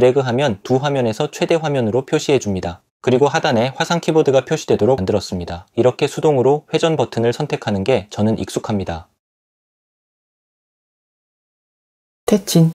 드래그하면 두 화면에서 최대 화면으로 표시해줍니다. 그리고 하단에 화상 키보드가 표시되도록 만들었습니다. 이렇게 수동으로 회전 버튼을 선택하는 게 저는 익숙합니다. 태친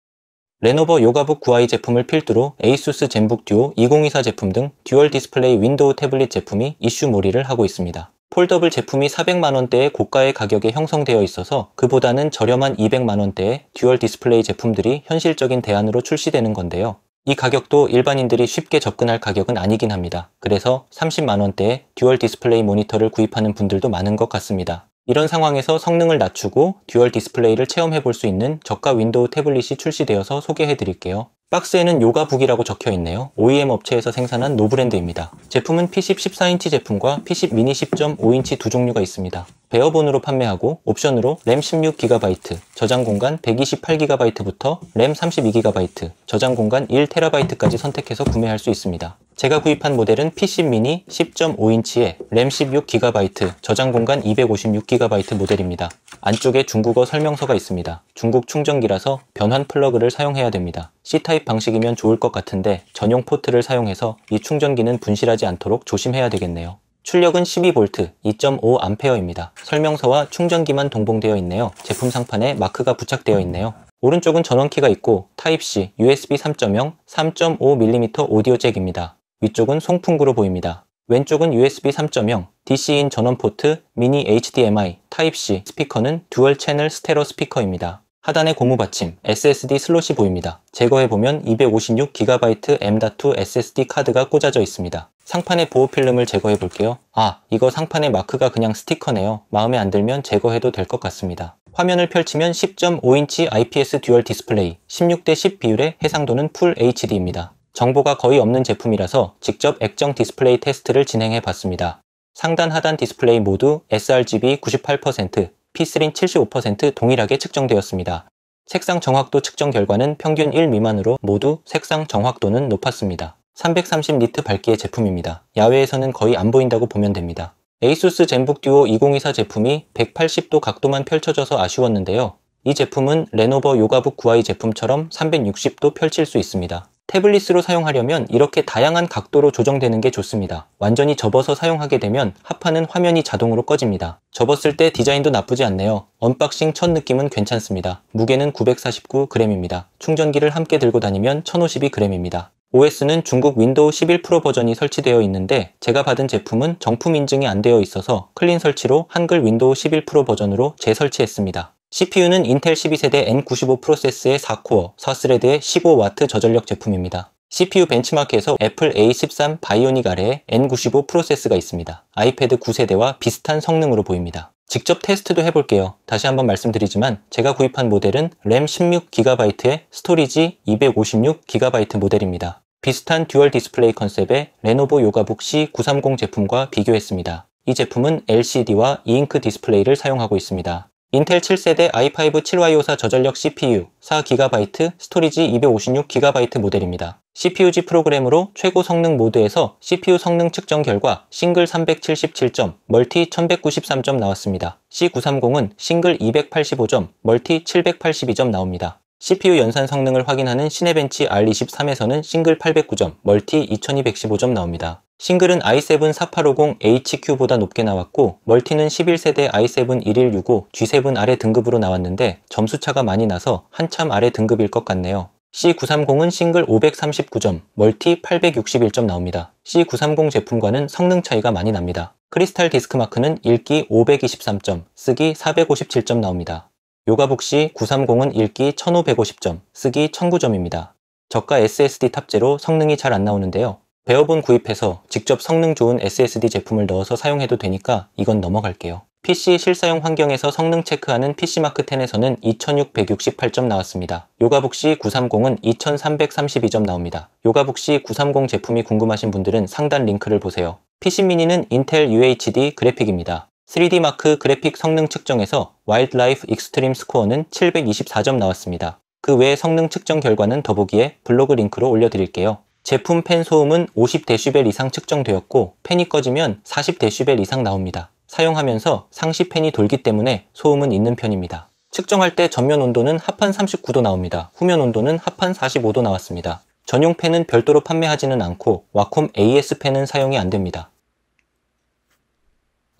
레노버 요가북 9i 제품을 필두로 에이수스 젠북 듀오 2024 제품 등 듀얼 디스플레이 윈도우 태블릿 제품이 이슈 몰이를 하고 있습니다. 폴더블 제품이 400만원대의 고가의 가격에 형성되어 있어서 그보다는 저렴한 200만원대의 듀얼 디스플레이 제품들이 현실적인 대안으로 출시되는 건데요. 이 가격도 일반인들이 쉽게 접근할 가격은 아니긴 합니다. 그래서 3 0만원대의 듀얼 디스플레이 모니터를 구입하는 분들도 많은 것 같습니다. 이런 상황에서 성능을 낮추고 듀얼 디스플레이를 체험해 볼 수 있는 저가 윈도우 태블릿이 출시되어서 소개해 드릴게요. 박스에는 요가북이라고 적혀 있네요. OEM 업체에서 생산한 노브랜드입니다. 제품은 p 1 14인치 제품과 P10 미니 10.5인치 두 종류가 있습니다. 베어본으로 판매하고 옵션으로 램 16GB, 저장 공간 128GB부터 램 32GB, 저장 공간 1TB까지 선택해서 구매할 수 있습니다. 제가 구입한 모델은 PC 미니 10.5인치에 램 16GB, 저장 공간 256GB 모델입니다. 안쪽에 중국어 설명서가 있습니다. 중국 충전기라서 변환 플러그를 사용해야 됩니다. C타입 방식이면 좋을 것 같은데 전용 포트를 사용해서 이 충전기는 분실하지 않도록 조심해야 되겠네요. 출력은 12V, 2.5A입니다. 설명서와 충전기만 동봉되어 있네요. 제품 상판에 마크가 부착되어 있네요. 오른쪽은 전원키가 있고 Type-C, USB 3.0, 3.5mm 오디오 잭입니다. 위쪽은 송풍구로 보입니다. 왼쪽은 USB 3.0, DC인 전원 포트, 미니 HDMI, Type-C 스피커는 듀얼 채널 스테로 스피커입니다. 하단에 고무 받침 SSD 슬롯이 보입니다. 제거해보면 256GB M.2 SSD 카드가 꽂아져 있습니다. 상판의 보호 필름을 제거해볼게요. 아, 이거 상판의 마크가 그냥 스티커네요. 마음에 안 들면 제거해도 될 것 같습니다. 화면을 펼치면 10.5인치 IPS 듀얼 디스플레이, 16대10 비율의 해상도는 풀 HD입니다. 정보가 거의 없는 제품이라서 직접 액정 디스플레이 테스트를 진행해봤습니다. 상단 하단 디스플레이 모두 sRGB 98%, P3는 75% 동일하게 측정되었습니다 색상 정확도 측정 결과는 평균 1 미만으로 모두 색상 정확도는 높았습니다. 330 니트 밝기의 제품입니다. 야외에서는 거의 안 보인다고 보면 됩니다. 에이수스 젠북 듀오 2024 제품이 180도 각도만 펼쳐져서 아쉬웠는데요. 이 제품은 레노버 요가북 9i 제품처럼 360도 펼칠 수 있습니다. 태블릿으로 사용하려면 이렇게 다양한 각도로 조정되는 게 좋습니다. 완전히 접어서 사용하게 되면 합하는 화면이 자동으로 꺼집니다. 접었을 때 디자인도 나쁘지 않네요. 언박싱 첫 느낌은 괜찮습니다. 무게는 949g입니다. 충전기를 함께 들고 다니면 1052g입니다. OS는 중국 윈도우 11 프로 버전이 설치되어 있는데 제가 받은 제품은 정품 인증이 안 되어 있어서 클린 설치로 한글 윈도우 11 프로 버전으로 재설치했습니다. CPU는 인텔 12세대 N95 프로세스의 4코어, 4스레드의 15W 저전력 제품입니다. CPU 벤치마크에서 애플 A13 바이오닉 아래에 N95 프로세스가 있습니다. 아이패드 9세대와 비슷한 성능으로 보입니다. 직접 테스트도 해볼게요. 다시 한번 말씀드리지만 제가 구입한 모델은 램 16GB에 스토리지 256GB 모델입니다. 비슷한 듀얼 디스플레이 컨셉의 레노버 요가북 C930 제품과 비교했습니다. 이 제품은 LCD와 E-Ink 디스플레이를 사용하고 있습니다. 인텔 7세대 i5 7Y54 저전력 CPU 4GB, 스토리지 256GB 모델입니다. CPUG 프로그램으로 최고 성능 모드에서 CPU 성능 측정 결과 싱글 377점, 멀티 1193점 나왔습니다. C930은 싱글 285점, 멀티 782점 나옵니다. CPU 연산 성능을 확인하는 시네벤치 R23에서는 싱글 809점, 멀티 2215점 나옵니다. 싱글은 i7-4850HQ보다 높게 나왔고 멀티는 11세대 i7-1165, G7 아래 등급으로 나왔는데 점수차가 많이 나서 한참 아래 등급일 것 같네요. C930은 싱글 539점, 멀티 861점 나옵니다. C930 제품과는 성능 차이가 많이 납니다. 크리스탈 디스크 마크는 읽기 523점, 쓰기 457점 나옵니다. 요가복시 930은 읽기 1550점, 쓰기 1009점입니다. 저가 SSD 탑재로 성능이 잘 안 나오는데요. 베어본 구입해서 직접 성능 좋은 SSD 제품을 넣어서 사용해도 되니까 이건 넘어갈게요. PC 실사용 환경에서 성능 체크하는 PC마크10에서는 2668점 나왔습니다. 요가복시 930은 2332점 나옵니다. 요가복시930 제품이 궁금하신 분들은 상단 링크를 보세요. PC 미니는 인텔 UHD 그래픽입니다. 3D 마크 그래픽 성능 측정에서 와일드라이프 익스트림 스코어는 724점 나왔습니다. 그 외 성능 측정 결과는 더보기에 블로그 링크로 올려드릴게요. 제품 팬 소음은 50dB 이상 측정되었고 팬이 꺼지면 40dB 이상 나옵니다. 사용하면서 상시 팬이 돌기 때문에 소음은 있는 편입니다. 측정할 때 전면 온도는 합판 39도 나옵니다. 후면 온도는 합판 45도 나왔습니다. 전용 팬은 별도로 판매하지는 않고 와콤 AS 팬은 사용이 안 됩니다.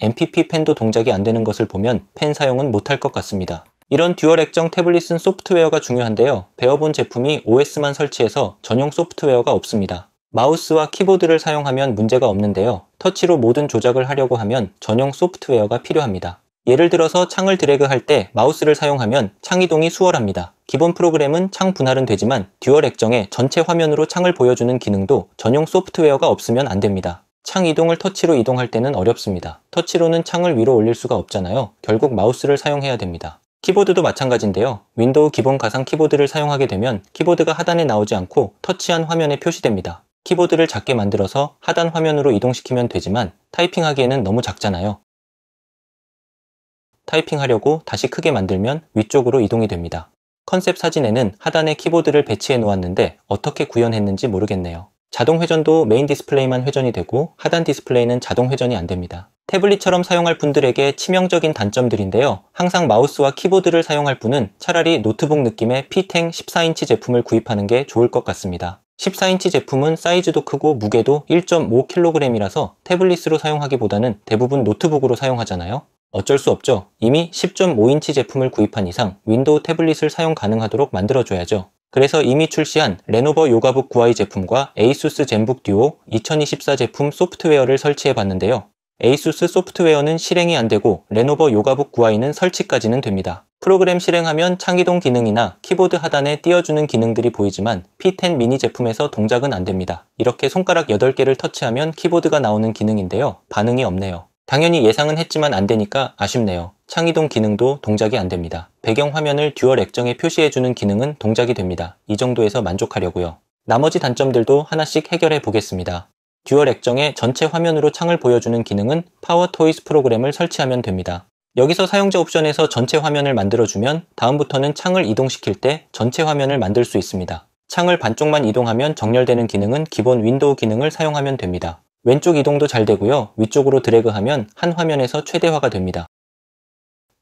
MPP 펜도 동작이 안 되는 것을 보면 펜 사용은 못할 것 같습니다. 이런 듀얼 액정 태블릿 은 소프트웨어가 중요한데요. 배워본 제품이 OS만 설치해서 전용 소프트웨어가 없습니다. 마우스와 키보드를 사용하면 문제가 없는데요. 터치로 모든 조작을 하려고 하면 전용 소프트웨어가 필요합니다. 예를 들어서 창을 드래그할 때 마우스를 사용하면 창 이동이 수월합니다. 기본 프로그램은 창 분할은 되지만 듀얼 액정의 전체 화면으로 창을 보여주는 기능도 전용 소프트웨어가 없으면 안 됩니다. 창 이동을 터치로 이동할 때는 어렵습니다. 터치로는 창을 위로 올릴 수가 없잖아요. 결국 마우스를 사용해야 됩니다. 키보드도 마찬가지인데요. 윈도우 기본 가상 키보드를 사용하게 되면 키보드가 하단에 나오지 않고 터치한 화면에 표시됩니다. 키보드를 작게 만들어서 하단 화면으로 이동시키면 되지만 타이핑하기에는 너무 작잖아요. 타이핑하려고 다시 크게 만들면 위쪽으로 이동이 됩니다. 컨셉 사진에는 하단에 키보드를 배치해 놓았는데 어떻게 구현했는지 모르겠네요. 자동 회전도 메인 디스플레이만 회전이 되고 하단 디스플레이는 자동 회전이 안 됩니다. 태블릿처럼 사용할 분들에게 치명적인 단점들인데요. 항상 마우스와 키보드를 사용할 분은 차라리 노트북 느낌의 P탱 14인치 제품을 구입하는 게 좋을 것 같습니다. 14인치 제품은 사이즈도 크고 무게도 1.5kg이라서 태블릿으로 사용하기보다는 대부분 노트북으로 사용하잖아요. 어쩔 수 없죠. 이미 10.5인치 제품을 구입한 이상 윈도우 태블릿을 사용 가능하도록 만들어줘야죠. 그래서 이미 출시한 레노버 요가북 9i 제품과 에이수스 젠북 듀오 2024 제품 소프트웨어를 설치해 봤는데요. ASUS 소프트웨어는 실행이 안되고 레노버 요가북 9i는 설치까지는 됩니다. 프로그램 실행하면 창기동 기능이나 키보드 하단에 띄워주는 기능들이 보이지만 P10 미니 제품에서 동작은 안됩니다. 이렇게 손가락 8개를 터치하면 키보드가 나오는 기능인데요. 반응이 없네요. 당연히 예상은 했지만 안되니까 아쉽네요. 창이동 기능도 동작이 안 됩니다. 배경 화면을 듀얼 액정에 표시해주는 기능은 동작이 됩니다. 이 정도에서 만족하려고요. 나머지 단점들도 하나씩 해결해 보겠습니다. 듀얼 액정에 전체 화면으로 창을 보여주는 기능은 파워 토이스 프로그램을 설치하면 됩니다. 여기서 사용자 옵션에서 전체 화면을 만들어주면 다음부터는 창을 이동시킬 때 전체 화면을 만들 수 있습니다. 창을 반쪽만 이동하면 정렬되는 기능은 기본 윈도우 기능을 사용하면 됩니다. 왼쪽 이동도 잘 되고요. 위쪽으로 드래그하면 한 화면에서 최대화가 됩니다.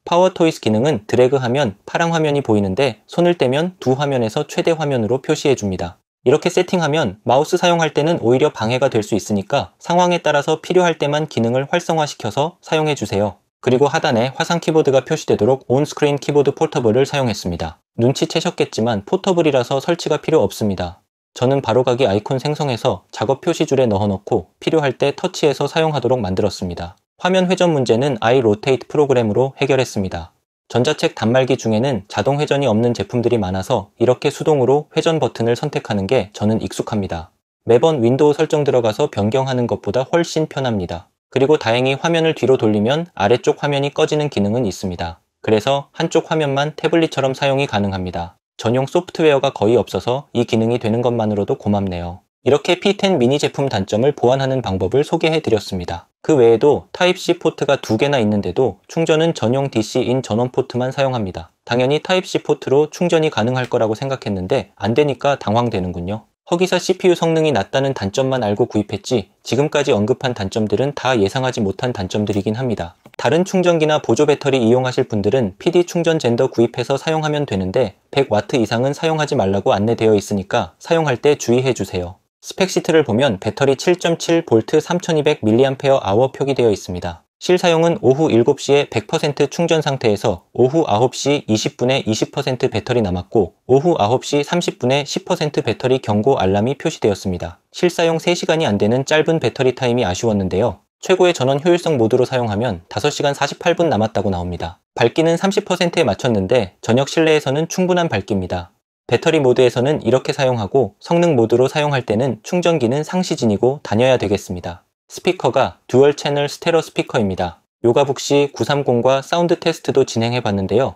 파워 토이스 기능은 드래그하면 파란 화면이 보이는데 손을 떼면 두 화면에서 최대 화면으로 표시해줍니다. 이렇게 세팅하면 마우스 사용할 때는 오히려 방해가 될 수 있으니까 상황에 따라서 필요할 때만 기능을 활성화시켜서 사용해주세요. 그리고 하단에 화상 키보드가 표시되도록 온스크린 키보드 포터블을 사용했습니다. 눈치채셨겠지만 포터블이라서 설치가 필요 없습니다. 저는 바로가기 아이콘 생성해서 작업 표시줄에 넣어놓고 필요할 때 터치해서 사용하도록 만들었습니다. 화면 회전 문제는 iRotate 프로그램으로 해결했습니다. 전자책 단말기 중에는 자동 회전이 없는 제품들이 많아서 이렇게 수동으로 회전 버튼을 선택하는 게 저는 익숙합니다. 매번 윈도우 설정 들어가서 변경하는 것보다 훨씬 편합니다. 그리고 다행히 화면을 뒤로 돌리면 아래쪽 화면이 꺼지는 기능은 있습니다. 그래서 한쪽 화면만 태블릿처럼 사용이 가능합니다. 전용 소프트웨어가 거의 없어서 이 기능이 되는 것만으로도 고맙네요. 이렇게 P10 미니 제품 단점을 보완하는 방법을 소개해 드렸습니다. 그 외에도 Type-C 포트가 두 개나 있는데도 충전은 전용 DC인 전원 포트만 사용합니다. 당연히 Type-C 포트로 충전이 가능할 거라고 생각했는데 안 되니까 당황되는군요. 허기사 CPU 성능이 낮다는 단점만 알고 구입했지 지금까지 언급한 단점들은 다 예상하지 못한 단점들이긴 합니다. 다른 충전기나 보조 배터리 이용하실 분들은 PD 충전 젠더 구입해서 사용하면 되는데 100W 이상은 사용하지 말라고 안내되어 있으니까 사용할 때 주의해 주세요. 스펙 시트를 보면 배터리 7.7V 3200mAh 표기 되어 있습니다. 실사용은 오후 7시에 100% 충전 상태에서 오후 9시 20분에 20% 배터리 남았고 오후 9시 30분에 10% 배터리 경고 알람이 표시되었습니다. 실사용 3시간이 안 되는 짧은 배터리 타임이 아쉬웠는데요. 최고의 전원 효율성 모드로 사용하면 5시간 48분 남았다고 나옵니다. 밝기는 30%에 맞췄는데 저녁 실내에서는 충분한 밝기입니다. 배터리 모드에서는 이렇게 사용하고 성능 모드로 사용할 때는 충전기는 상시진이고 다녀야 되겠습니다. 스피커가 듀얼 채널 스테레오 스피커입니다. 요가북시 930과 사운드 테스트도 진행해 봤는데요.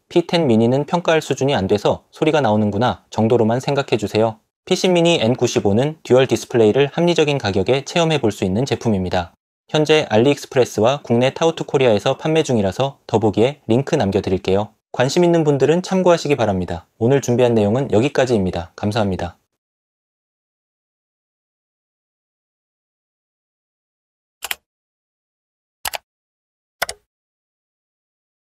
P10 미니는 평가할 수준이 안 돼서 소리가 나오는구나 정도로만 생각해 주세요. PC 미니 N95는 듀얼 디스플레이를 합리적인 가격에 체험해 볼 수 있는 제품입니다. 현재 알리익스프레스와 국내 타우트 코리아에서 판매 중이라서 더보기에 링크 남겨드릴게요. 관심 있는 분들은 참고하시기 바랍니다. 오늘 준비한 내용은 여기까지입니다. 감사합니다.